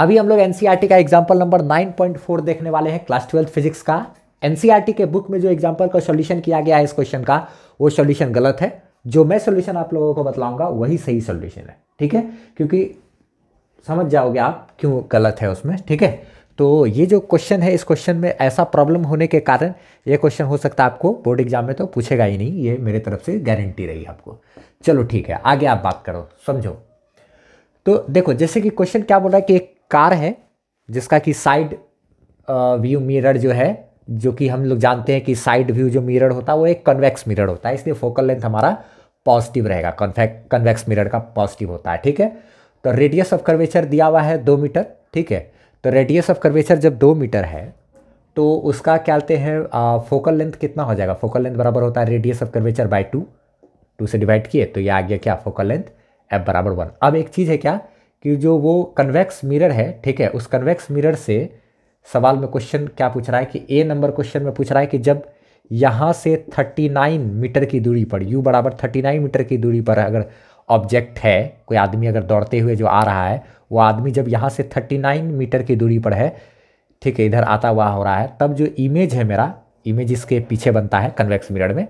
अभी हम लोग एनसीईआरटी e का एग्जाम्पल नंबर 9.4 देखने वाले हैं क्लास ट्वेल्थ फिजिक्स का एनसीईआरटी e के बुक में जो एग्जाम्पल का सोल्यूशन किया गया है इस क्वेश्चन का वो सोल्यूशन गलत है जो मैं सोल्यूशन आप लोगों को बतलाऊंगा वही सही सोल्यूशन है ठीक है क्योंकि समझ जाओगे आप क्यों गलत है उसमें ठीक है तो ये जो क्वेश्चन है इस क्वेश्चन में ऐसा प्रॉब्लम होने के कारण ये क्वेश्चन हो सकता है आपको बोर्ड एग्जाम में तो पूछेगा ही नहीं ये मेरे तरफ से गारंटी रही आपको चलो ठीक है आगे आप बात करो समझो तो देखो जैसे कि क्वेश्चन क्या बोल रहा है कि एक कार है जिसका कि साइड व्यू मिरर जो है जो कि हम लोग जानते हैं कि साइड व्यू जो मिरर होता है वो एक कन्वेक्स मिरर होता है इसलिए फोकल लेंथ हमारा पॉजिटिव रहेगा कन्फेक्ट कन्वेक्स मिरर का पॉजिटिव होता है ठीक है तो रेडियस ऑफ कर्वेचर दिया हुआ है दो मीटर ठीक है तो रेडियस ऑफ कर्वेचर जब दो मीटर है तो उसका क्या कहते हैं फोकल लेंथ कितना हो जाएगा फोकल लेंथ बराबर होता है radius of curvature by two two से डिवाइड किए तो ये आ गया क्या फोकल लेंथ एफ बराबर वन अब एक चीज़ है क्या कि जो वो कन्वेक्स मिरर है ठीक है उस कन्वेक्स मिरर से सवाल में क्वेश्चन क्या पूछ रहा है कि ए नंबर क्वेश्चन में पूछ रहा है कि जब यहाँ से 39 मीटर की दूरी पर यू बराबर 39 मीटर की दूरी पर अगर ऑब्जेक्ट है कोई आदमी अगर दौड़ते हुए जो आ रहा है वो आदमी जब यहाँ से 39 मीटर की दूरी पर है ठीक है इधर आता हुआ हो रहा है तब जो इमेज है मेरा इमेज इसके पीछे बनता है कन्वेक्स मिरर में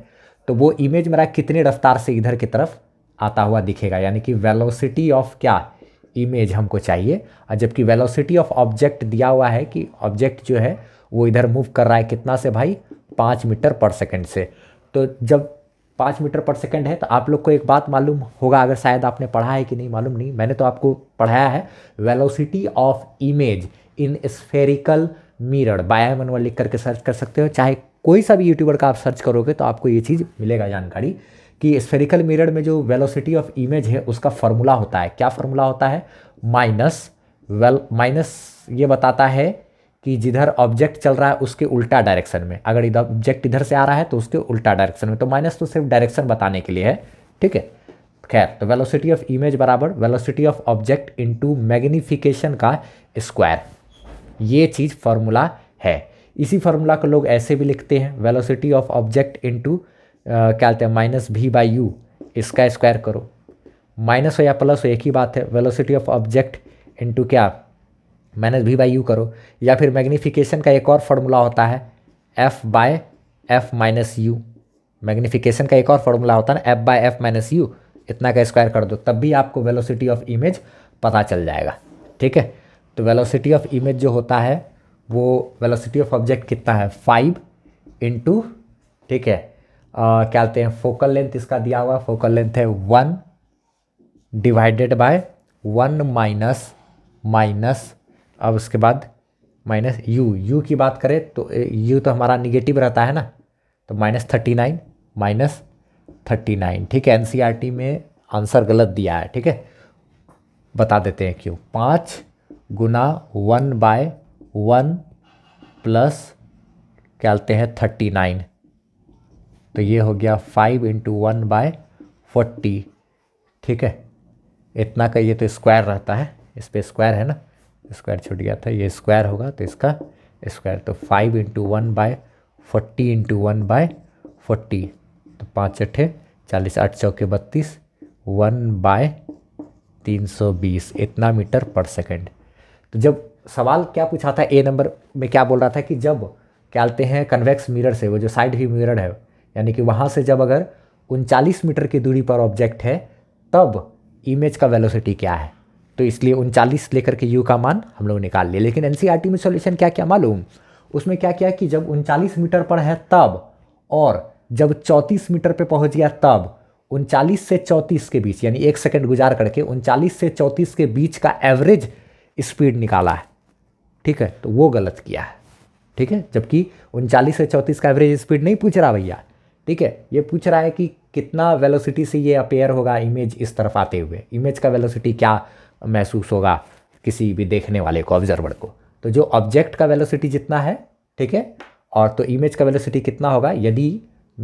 तो वो इमेज मेरा कितने रफ्तार से इधर की तरफ आता हुआ दिखेगा यानी कि वेलोसिटी ऑफ क्या इमेज हमको चाहिए और जबकि वेलोसिटी ऑफ ऑब्जेक्ट दिया हुआ है कि ऑब्जेक्ट जो है वो इधर मूव कर रहा है कितना से भाई पाँच मीटर पर सेकंड से तो जब पाँच मीटर पर सेकंड है तो आप लोग को एक बात मालूम होगा अगर शायद आपने पढ़ा है कि नहीं मालूम नहीं मैंने तो आपको पढ़ाया है velocity of image in spherical mirror बाया मनवल लिख करके सर्च कर सकते हो चाहे कोई सा भी यूट्यूबर का आप सर्च करोगे तो आपको ये चीज़ मिलेगा जानकारी कि स्फेरिकल मिरर में जो वेलोसिटी ऑफ इमेज है उसका फॉर्मूला होता है क्या फॉर्मूला होता है माइनस वेल माइनस ये बताता है कि जिधर ऑब्जेक्ट चल रहा है उसके उल्टा डायरेक्शन में अगर इधर ऑब्जेक्ट इधर से आ रहा है तो उसके उल्टा डायरेक्शन में तो माइनस तो सिर्फ डायरेक्शन बताने के लिए है ठीक है खैर तो वेलोसिटी ऑफ इमेज बराबर velocity of object into magnification का स्क्वायर ये चीज़ फार्मूला है इसी फार्मूला को लोग ऐसे भी लिखते हैं वेलोसिटी ऑफ ऑब्जेक्ट इंटू क्या कहते हैं माइनस भी बाई यू इसका स्क्वायर करो माइनस हो या प्लस हो एक ही बात है वेलोसिटी ऑफ ऑब्जेक्ट इनटू क्या माइनस भी बाई यू करो या फिर मैग्नीफिकेशन का एक और फार्मूला होता है F by F minus U magnification का एक और फार्मूला होता है ना F by F minus U इतना का स्क्वायर कर दो तब भी आपको वेलोसिटी ऑफ इमेज पता चल जाएगा ठीक है तो वेलोसिटी ऑफ इमेज जो होता है वो वेलोसिटी ऑफ ऑब्जेक्ट कितना है फाइव इंटू ठीक है क्या कहते हैं फोकल लेंथ इसका दिया हुआ फोकल लेंथ है one divided by one minus minus अब उसके बाद माइनस यू यू की बात करें तो यू तो हमारा निगेटिव रहता है ना तो minus thirty nine minus thirty nine ठीक है एन e में आंसर गलत दिया है ठीक है बता देते हैं क्यों पाँच गुना वन बाय वन प्लस क्या कहते हैं थर्टी नाइन तो ये हो गया five into one by forty ठीक है इतना का ये तो स्क्वायर रहता है इस पर स्क्वायर है ना स्क्वायर छूट गया था ये स्क्वायर होगा तो इसका स्क्वायर तो five into one by forty into one by forty तो पाँच अट्ठे चालीस आठ चौके बत्तीस वन बाय तीन सौ बीस इतना मीटर पर सेकेंड तो जब सवाल क्या पूछा था ए नंबर में क्या बोल रहा था कि जब क्या आते हैं कन्वेक्स मिरर से वो जो साइड व्यू मिरर है यानी कि वहाँ से जब अगर उनचालीस मीटर की दूरी पर ऑब्जेक्ट है तब इमेज का वेलोसिटी क्या है तो इसलिए उनचालीस लेकर के यू का मान हम लोग निकाल लिए लेकिन एन e में सोल्यूशन क्या क्या मालूम उसमें क्या किया कि जब उनचालीस मीटर पर है तब और जब चौंतीस मीटर पर पहुँच गया तब उनचालीस से चौंतीस के बीच यानी एक सेकेंड गुजार करके उनचालीस से चौंतीस के बीच का एवरेज स्पीड निकाला है ठीक है तो वो गलत किया है ठीक है जबकि उनचालीस से चौंतीस का एवरेज स्पीड नहीं पूछ रहा भैया ठीक है ये पूछ रहा है कि कितना वेलोसिटी से ये अपेयर होगा इमेज इस तरफ आते हुए इमेज का वेलोसिटी क्या महसूस होगा किसी भी देखने वाले को ऑब्जर्वर को तो जो ऑब्जेक्ट का वेलोसिटी जितना है ठीक है और तो इमेज का वेलोसिटी कितना होगा यदि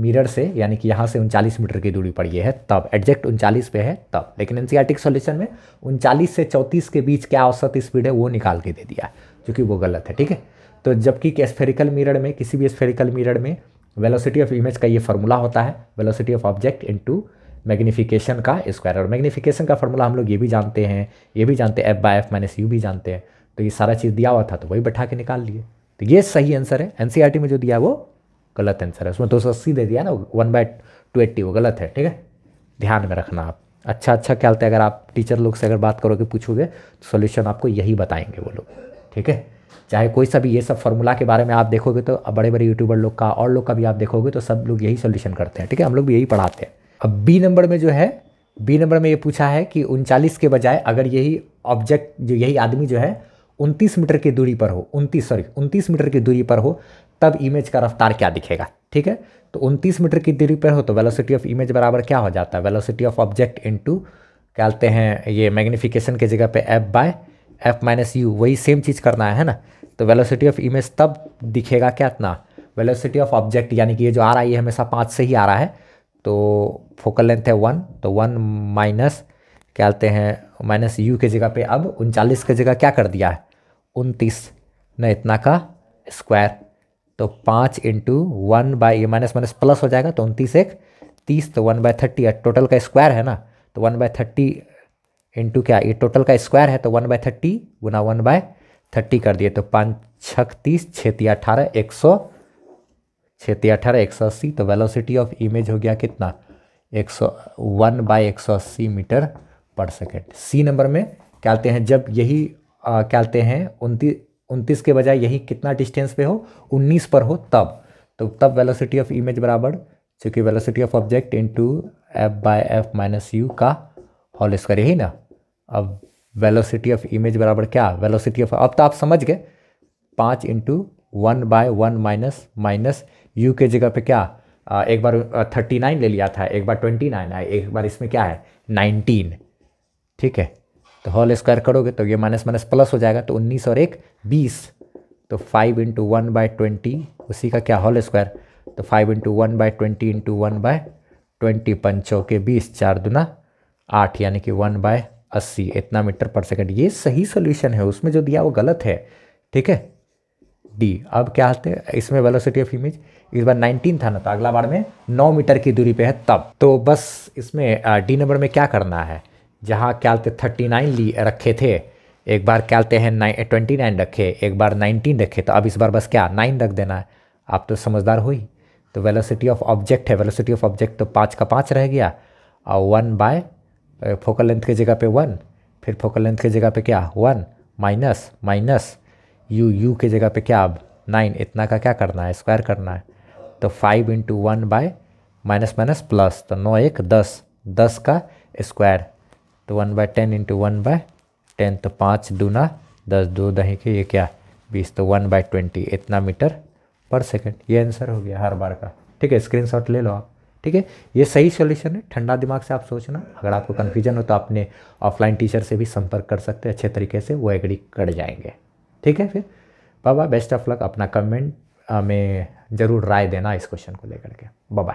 मिरर से यानी कि यहाँ से उनचालीस मीटर की दूरी पर है तब एग्जैक्ट उनचालीस पे है तब लेकिन एन सी में उनचालीस से चौंतीस के बीच क्या औसत स्पीड है वो निकाल के दे दिया जो कि वो गलत है ठीक है तो जबकि स्फेरिकल मिरर में किसी भी स्फेरिकल मिरर में वेलोसिटी ऑफ इमेज का ये फार्मूला होता है velocity of object into magnification का स्क्वायर और मैग्नीफिकेशन का फार्मूला हम लोग ये भी जानते हैं ये भी जानते हैं F by F minus U भी जानते हैं तो ये सारा चीज़ दिया हुआ था तो वही बैठा के निकाल लिए तो ये सही आंसर है एन e में जो दिया वो गलत आंसर है उसमें दो सौ अस्सी दे दिया ना वन बाय टू एट्टी वो गलत है ठीक है ध्यान में रखना आप अच्छा अच्छा क्या होता है अगर आप टीचर लोग से अगर बात करोगे पूछोगे तो सोल्यूशन आपको यही बताएंगे वो लोग ठीक है चाहे कोई सा भी ये सब फॉर्मूला के बारे में आप देखोगे तो बड़े बड़े यूट्यूबर लोग का और लोग का भी आप देखोगे तो सब लोग यही सोल्यूशन करते हैं ठीक है हम लोग भी यही पढ़ाते हैं अब बी नंबर में जो है बी नंबर में ये पूछा है कि उनचालीस के बजाय अगर यही ऑब्जेक्ट जो यही आदमी जो है उनतीस मीटर की दूरी पर हो उनतीस सॉरी उनतीस मीटर की दूरी पर हो तब इमेज का रफ्तार क्या दिखेगा ठीक है तो उनतीस मीटर की दूरी पर हो तो वेलोसिटी ऑफ इमेज बराबर क्या हो जाता है वेलोसिटी ऑफ ऑब्जेक्ट इंटू कहते हैं ये मैग्निफिकेशन की जगह पे F by F minus U वही सेम चीज़ करना है ना तो वेलोसिटी ऑफ इमेज तब दिखेगा क्या इतना वेलोसिटी ऑफ ऑब्जेक्ट यानी कि ये जो आ रहा है ये हमेशा पाँच से ही आ रहा है तो फोकल लेंथ है वन तो वन माइनस क्या कहते हैं माइनस यू के जगह पे अब उनचालीस के जगह क्या कर दिया है उनतीस न इतना का स्क्वायर तो पाँच into one by minus minus plus हो जाएगा तो उनतीस एक तीस तो वन बाय थर्टी टोटल का स्क्वायर है ना तो वन बाय थर्टी इंटू क्या ये टोटल का स्क्वायर है तो वन बाय थर्टी गुना वन बाय थर्टी कर दिए तो पाँच छत्तीस छिया अठारह एक सौ छिया अठारह एक सौ अस्सी तो वेलोसिटी ऑफ इमेज हो गया कितना एक सौ वन बाय एक सौ अस्सी मीटर पर सेकेंड सी नंबर में क्या कहते हैं जब यही क्या कहते हैं उनतीस उनतीस के बजाय यही कितना डिस्टेंस पे हो उन्नीस पर हो तब तो तब वेलोसिटी ऑफ इमेज बराबर चूँकि velocity of object into F by F minus U का होल स्क्वायर यही ना अब वेलोसिटी ऑफ इमेज बराबर क्या वेलोसिटी ऑफ अब तो आप समझ गए पाँच into one by one minus minus U के जगह पे क्या आ, एक बार थर्टी नाइन ले लिया था एक बार ट्वेंटी नाइन आया एक बार इसमें क्या है नाइनटीन ठीक है तो होल स्क्वायर करोगे तो ये माइनस माइनस प्लस हो जाएगा तो उन्नीस और एक बीस तो five into one by twenty उसी का क्या होल स्क्वायर तो five into one by twenty into one by twenty पंचों के बीस चार दुना आठ यानी कि वन बाय अस्सी इतना मीटर पर सेकेंड ये सही सोल्यूशन है उसमें जो दिया वो गलत है ठीक है डी अब क्या आते हैं इसमें वेलोसिटी ऑफ इमेज इस बार 19 था ना तो अगला बार में 9 मीटर की दूरी पे है तब तो बस इसमें डी नंबर में क्या करना है जहाँ क्या आते थर्टी नाइन रखे थे एक बार क्या आते हैं नाइन ट्वेंटी नाइन रखे एक बार नाइनटीन रखे तो अब इस बार बस क्या नाइन रख देना है आप तो समझदार हुई तो वेलोसिटी ऑफ ऑब्जेक्ट है वेलोसिटी ऑफ ऑब्जेक्ट तो पाँच का पाँच रह गया और वन बाय फोकल लेंथ की जगह पे वन फिर फोकल लेंथ की जगह पे क्या one minus minus U U के जगह पे क्या अब नाइन इतना का क्या करना है स्क्वायर करना है तो five into one by minus minus plus तो नौ एक दस दस का स्क्वायर तो one by ten into one by ten तो पाँच दूना दस दो दही के ये क्या बीस तो वन बाय ट्वेंटी इतना मीटर पर सेकेंड ये आंसर हो गया हर बार का ठीक है स्क्रीन ले लो आप ठीक है ये सही सॉल्यूशन है ठंडा दिमाग से आप सोचना अगर आपको कन्फ्यूजन हो तो आपने ऑफलाइन टीचर से भी संपर्क कर सकते हैं अच्छे तरीके से वो एग्री कर जाएंगे ठीक है फिर बाबा बेस्ट ऑफ लक अपना कमेंट में ज़रूर राय देना इस क्वेश्चन को लेकर के बाय